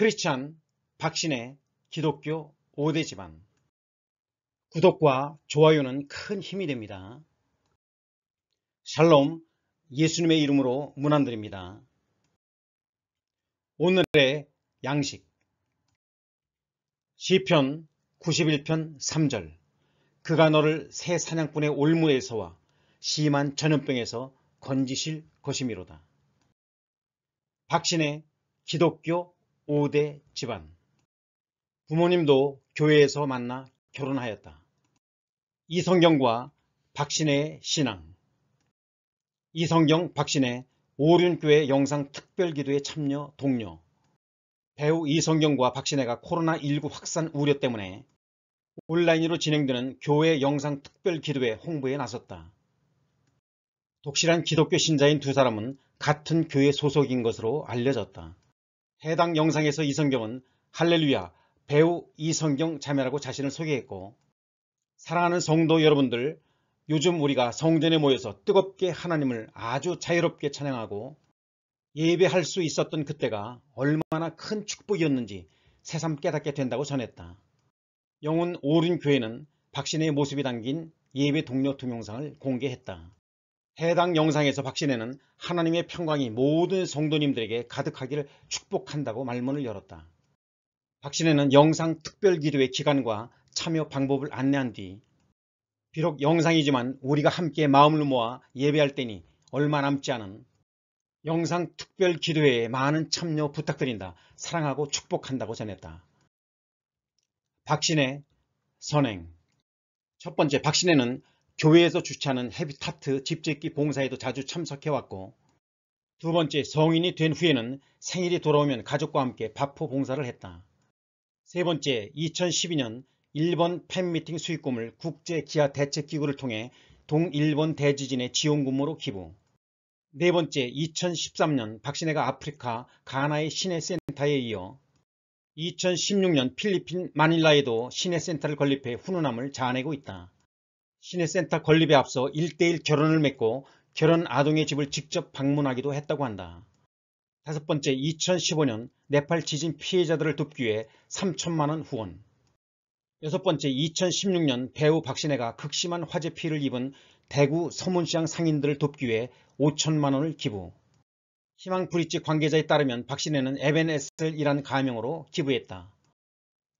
크리스찬 박신혜 기독교 5대 집안 구독과 좋아요는 큰 힘이 됩니다. 샬롬 예수님의 이름으로 문안드립니다. 오늘의 양식 시편 91편 3절 그가 너를 새 사냥꾼의 올무에서와 심한 전염병에서 건지실 것이미로다. 박신혜 기독교 5대 집안 부모님도 교회에서 만나 결혼하였다. 이성경과 박신혜의 신앙 이성경 박신혜 오륜교회 영상 특별기도에 참여 동료 배우 이성경과 박신혜가 코로나19 확산 우려 때문에 온라인으로 진행되는 교회 영상 특별기도회 홍보에 나섰다. 독실한 기독교 신자인 두 사람은 같은 교회 소속인 것으로 알려졌다. 해당 영상에서 이성경은 할렐루야 배우 이성경 자매라고 자신을 소개했고 사랑하는 성도 여러분들 요즘 우리가 성전에 모여서 뜨겁게 하나님을 아주 자유롭게 찬양하고 예배할 수 있었던 그때가 얼마나 큰 축복이었는지 새삼 깨닫게 된다고 전했다. 영훈 오륜교회는 박신혜의 모습이 담긴 예배 동료 동영상을 공개했다. 해당 영상에서 박신혜는 하나님의 평강이 모든 성도님들에게 가득하기를 축복한다고 말문을 열었다. 박신혜는 영상 특별기도의 기간과 참여 방법을 안내한 뒤 비록 영상이지만 우리가 함께 마음을 모아 예배할 때니 얼마 남지 않은 영상 특별 기도회에 많은 참여 부탁드린다. 사랑하고 축복한다고 전했다. 박신혜 선행 첫 번째 박신혜는 교회에서 주최하는 헤비타트 집짓기 봉사에도 자주 참석해왔고 두 번째 성인이 된 후에는 생일이 돌아오면 가족과 함께 바포 봉사를 했다. 세 번째 2012년 일본 팬미팅 수익금을 국제기아 대책기구를 통해 동일본 대지진의 지원금으로 기부 네 번째 2013년 박신혜가 아프리카 가나의 시내센터에 이어 2016년 필리핀 마닐라에도 시내센터를 건립해 훈훈함을 자아내고 있다. 시내센터 건립에 앞서 1대1 결혼을 맺고 결혼 아동의 집을 직접 방문하기도 했다고 한다. 다섯 번째 2015년 네팔 지진 피해자들을 돕기 위해 3천만원 후원 여섯 번째 2016년 배우 박신혜가 극심한 화재 피해를 입은 대구 서문시장 상인들을 돕기 위해 5천만원을 기부 희망브릿지 관계자에 따르면 박신혜는 에벤에셀이란 가명으로 기부했다.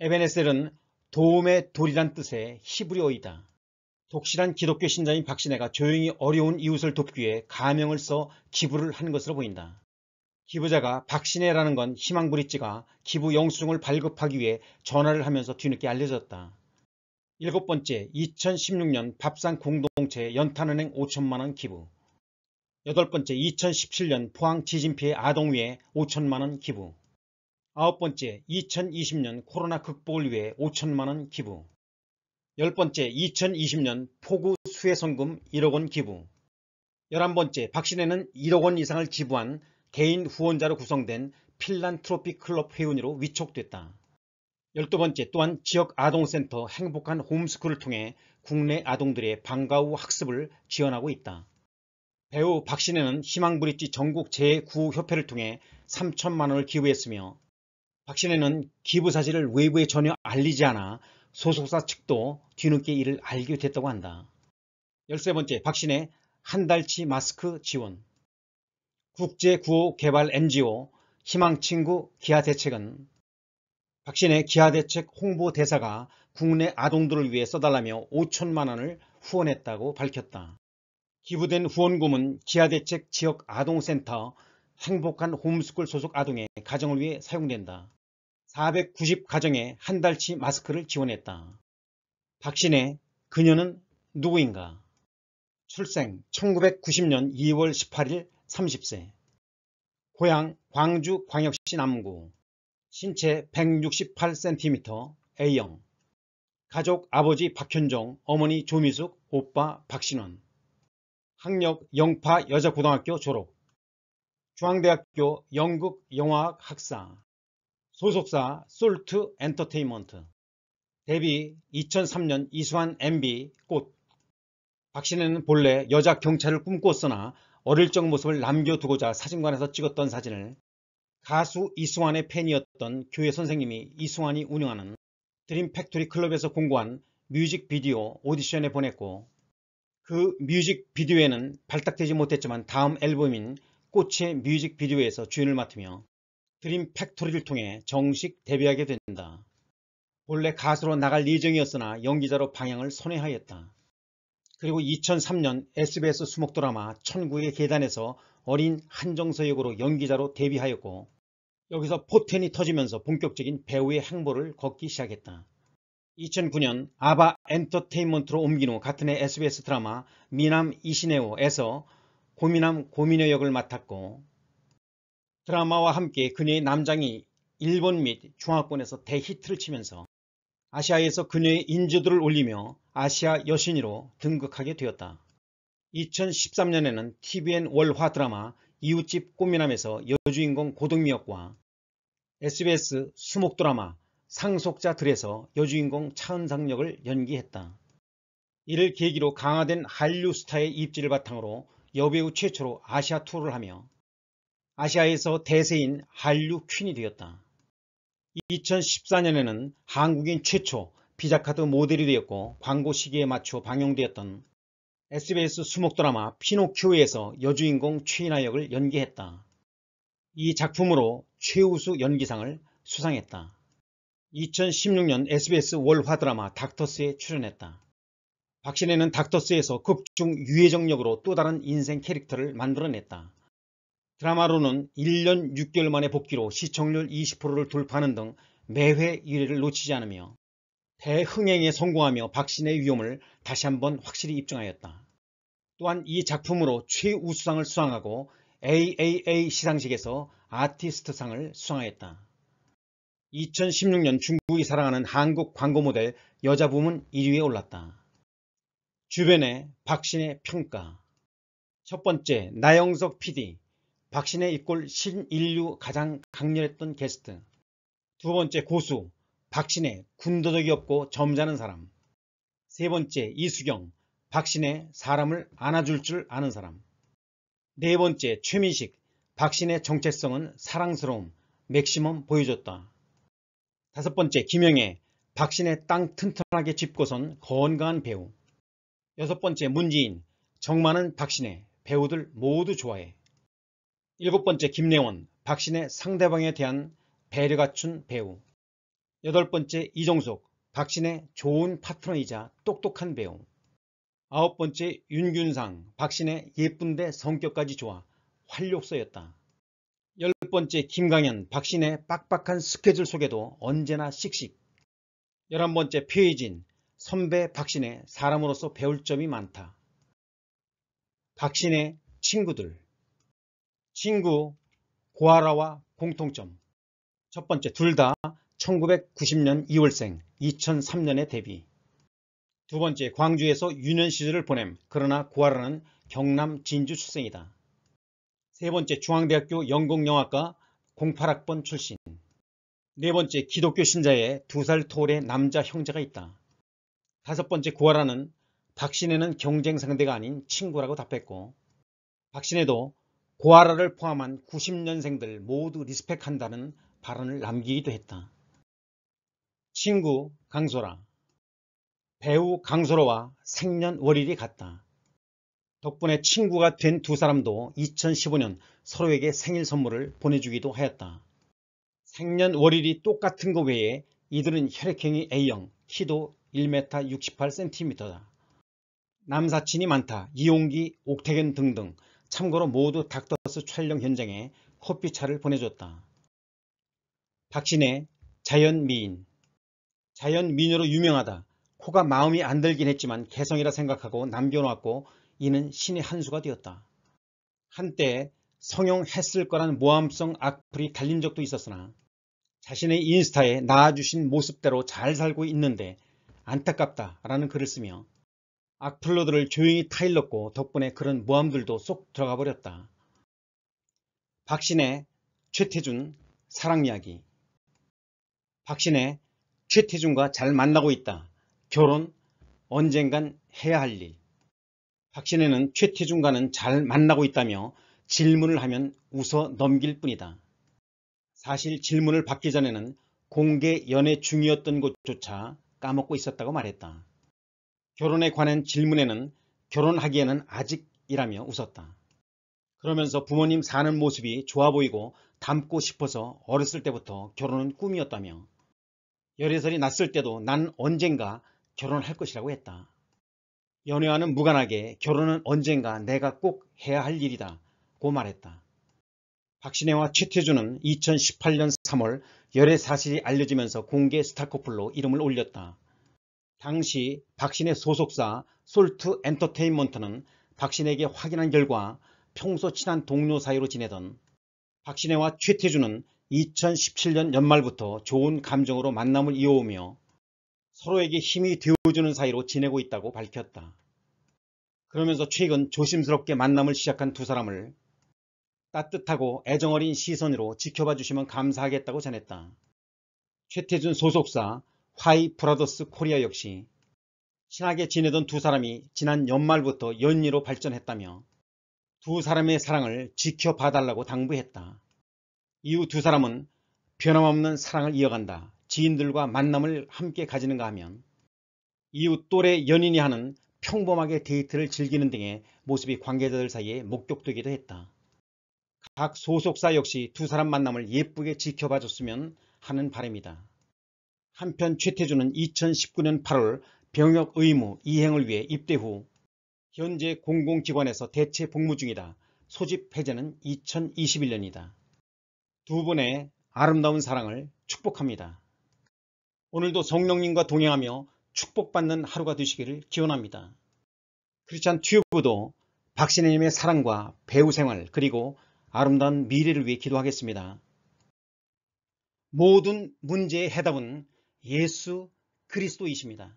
에벤에셀은 도움의 돌이란 뜻의 히브리어이다. 독실한 기독교 신자인 박신혜가 조용히 어려운 이웃을 돕기 위해 가명을 써 기부를 한 것으로 보인다. 기부자가 박신혜라는 건 희망브릿지가 기부 영수증을 발급하기 위해 전화를 하면서 뒤늦게 알려졌다. 일곱 번째, 2016년 밥상 공동체 연탄은행 5천만원 기부. 여덟 번째, 2017년 포항 지진 피해 아동 위에 5천만원 기부. 아홉 번째, 2020년 코로나 극복을 위해 5천만원 기부. 열번째 2020년 포구 수혜성금 1억원 기부 열한번째 박신혜는 1억원 이상을 기부한 개인 후원자로 구성된 필란트로피 클럽 회원으로 위촉됐다. 열두번째 또한 지역 아동센터 행복한 홈스쿨을 통해 국내 아동들의 방과 후 학습을 지원하고 있다. 배우 박신혜는 희망브릿지 전국 재구호협회를 통해 3천만원을 기부했으며 박신혜는 기부 사실을 외부에 전혀 알리지 않아 소속사 측도 뒤늦게 이를 알게 됐다고 한다. 열세 번째 박신혜 한 달치 마스크 지원 국제 구호 개발 NGO 희망친구 기아대책은 박신혜 기아대책 홍보대사가 국내 아동들을 위해 써달라며 5천만 원을 후원했다고 밝혔다. 기부된 후원금은 기아대책 지역 아동센터 행복한 홈스쿨 소속 아동의 가정을 위해 사용된다. 490가정에 한 달치 마스크를 지원했다. 박신혜 그녀는 누구인가? 출생 1990년 2월 18일 30세 고향 광주 광역시 남구 신체 168cm A형 가족 아버지 박현종 어머니 조미숙 오빠 박신원 학력 영파 여자고등학교 졸업 중앙대학교 연극영화학 학사 소속사 솔트 엔터테인먼트 데뷔 2003년 이수환 MB 꽃 박신혜는 본래 여자 경찰을 꿈꿨으나 어릴 적 모습을 남겨두고자 사진관에서 찍었던 사진을 가수 이수환의 팬이었던 교회 선생님이 이수환이 운영하는 드림팩토리 클럽에서 공고한 뮤직비디오 오디션에 보냈고 그 뮤직비디오에는 발탁되지 못했지만 다음 앨범인 꽃의 뮤직비디오에서 주연을 맡으며 드림 팩토리를 통해 정식 데뷔하게 된다. 본래 가수로 나갈 예정이었으나 연기자로 방향을 선회하였다. 그리고 2003년 SBS 수목 드라마 천국의 계단에서 어린 한정서 역으로 연기자로 데뷔하였고 여기서 포텐이 터지면서 본격적인 배우의 행보를 걷기 시작했다. 2009년 아바 엔터테인먼트로 옮긴 후 같은 해 SBS 드라마 미남 이시네오에서 고민함 고민의 역을 맡았고 드라마와 함께 그녀의 남장이 일본 및 중화권에서 대히트를 치면서 아시아에서 그녀의 인지도를 올리며 아시아 여신으로 등극하게 되었다. 2013년에는 TVN 월화 드라마 이웃집 꽃미남에서 여주인공 고동미역과 SBS 수목 드라마 상속자들에서 여주인공 차은상 역을 연기했다. 이를 계기로 강화된 한류 스타의 입지를 바탕으로 여배우 최초로 아시아 투어를 하며 아시아에서 대세인 한류 퀸이 되었다. 2014년에는 한국인 최초 비자카드 모델이 되었고 광고 시기에 맞춰 방영되었던 SBS 수목 드라마 피노키오에서 여주인공 최인하 역을 연기했다. 이 작품으로 최우수 연기상을 수상했다. 2016년 SBS 월화 드라마 닥터스에 출연했다. 박신혜는 닥터스에서 극중 유해정 역으로 또 다른 인생 캐릭터를 만들어냈다. 드라마로는 1년 6개월 만에 복귀로 시청률 20%를 돌파하는 등 매회 1위를 놓치지 않으며 대흥행에 성공하며 박신의 위험을 다시 한번 확실히 입증하였다. 또한 이 작품으로 최우수상을 수상하고 AAA 시상식에서 아티스트상을 수상하였다. 2016년 중국이 사랑하는 한국 광고 모델 여자 부문 1위에 올랐다. 주변의 박신의 평가 첫 번째 나영석 PD 박신혜 이꼴 신인류 가장 강렬했던 게스트 두 번째 고수 박신혜 군더더기 없고 점잖은 사람 세 번째 이수경 박신혜 사람을 안아줄 줄 아는 사람 네 번째 최민식 박신혜 정체성은 사랑스러움 맥시멈 보여줬다 다섯 번째 김영애 박신혜 땅 튼튼하게 짚고선 건강한 배우 여섯 번째 문지인 정만은 박신혜 배우들 모두 좋아해 일곱 번째 김래원, 박신혜 상대방에 대한 배려 갖춘 배우 여덟 번째 이종석 박신혜 좋은 파트너이자 똑똑한 배우 아홉 번째 윤균상, 박신혜 예쁜데 성격까지 좋아 활력소였다. 열 번째 김강현, 박신혜 빡빡한 스케줄 속에도 언제나 씩씩 열한 번째 표혜진, 선배 박신혜 사람으로서 배울 점이 많다. 박신혜 친구들 친구 고아라와 공통점 첫 번째 둘 다 1990년 2월생 2003년에 데뷔 두 번째 광주에서 유년 시절을 보냄 그러나 고아라는 경남 진주 출생이다 세 번째 중앙대학교 연극영화과 08학번 출신 네 번째 기독교 신자의 두 살 토울의 남자 형제가 있다 다섯 번째 고아라는 박신혜는 경쟁 상대가 아닌 친구라고 답했고 박신혜도 고아라를 포함한 90년생들 모두 리스펙한다는 발언을 남기기도 했다. 친구 강소라 배우 강소라와 생년월일이 같다. 덕분에 친구가 된 두 사람도 2015년 서로에게 생일 선물을 보내주기도 하였다. 생년월일이 똑같은 것 외에 이들은 혈액형이 A형, 키도 1m 68cm다. 남사친이 많다, 이용기, 옥택연 등등 참고로 모두 닥터스 촬영 현장에 커피차를 보내줬다. 박신혜 자연미인 자연미녀로 유명하다. 코가 마음이 안 들긴 했지만 개성이라 생각하고 남겨놓았고 이는 신의 한 수가 되었다. 한때 성형했을 거란 모함성 악플이 달린 적도 있었으나 자신의 인스타에 나와주신 모습대로 잘 살고 있는데 안타깝다라는 글을 쓰며 악플러들을 조용히 타일렀고 덕분에 그런 모함들도 쏙 들어가 버렸다. 박신혜, 최태준, 사랑이야기 박신혜, 최태준과 잘 만나고 있다. 결혼, 언젠간 해야 할 일. 박신혜는 최태준과는 잘 만나고 있다며 질문을 하면 웃어 넘길 뿐이다. 사실 질문을 받기 전에는 공개 연애 중이었던 것조차 까먹고 있었다고 말했다. 결혼에 관한 질문에는 결혼하기에는 아직이라며 웃었다. 그러면서 부모님 사는 모습이 좋아 보이고 닮고 싶어서 어렸을 때부터 결혼은 꿈이었다며 열애설이 났을 때도 난 언젠가 결혼할 것이라고 했다. 연애와는 무관하게 결혼은 언젠가 내가 꼭 해야 할 일이다 고 말했다. 박신혜와 최태준은 2018년 3월 열애 사실이 알려지면서 공개 스타 커플로 이름을 올렸다. 당시 박신의 소속사 솔트 엔터테인먼트는 박신에게 확인한 결과 평소 친한 동료 사이로 지내던 박신혜와 최태준은 2017년 연말부터 좋은 감정으로 만남을 이어오며 서로에게 힘이 되어주는 사이로 지내고 있다고 밝혔다. 그러면서 최근 조심스럽게 만남을 시작한 두 사람을 따뜻하고 애정어린 시선으로 지켜봐 주시면 감사하겠다고 전했다. 최태준 소속사 화이 브라더스 코리아 역시 친하게 지내던 두 사람이 지난 연말부터 연이로 발전했다며 두 사람의 사랑을 지켜봐달라고 당부했다. 이후 두 사람은 변함없는 사랑을 이어간다. 지인들과 만남을 함께 가지는가 하면 이웃 또래 연인이 하는 평범하게 데이트를 즐기는 등의 모습이 관계자들 사이에 목격되기도 했다. 각 소속사 역시 두 사람 만남을 예쁘게 지켜봐줬으면 하는 바람이다. 한편 최태준은 2019년 8월 병역 의무 이행을 위해 입대 후 현재 공공기관에서 대체 복무 중이다. 소집 해제는 2021년이다. 두 분의 아름다운 사랑을 축복합니다. 오늘도 성령님과 동행하며 축복받는 하루가 되시기를 기원합니다. 크리스찬 튜브도 박신혜님의 사랑과 배우 생활 그리고 아름다운 미래를 위해 기도하겠습니다. 모든 문제의 해답은 예수 그리스도이십니다.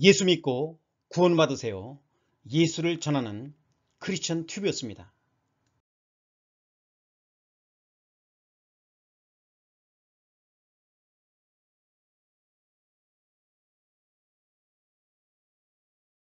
예수 믿고 구원받으세요. 예수를 전하는 크리스천 튜브였습니다.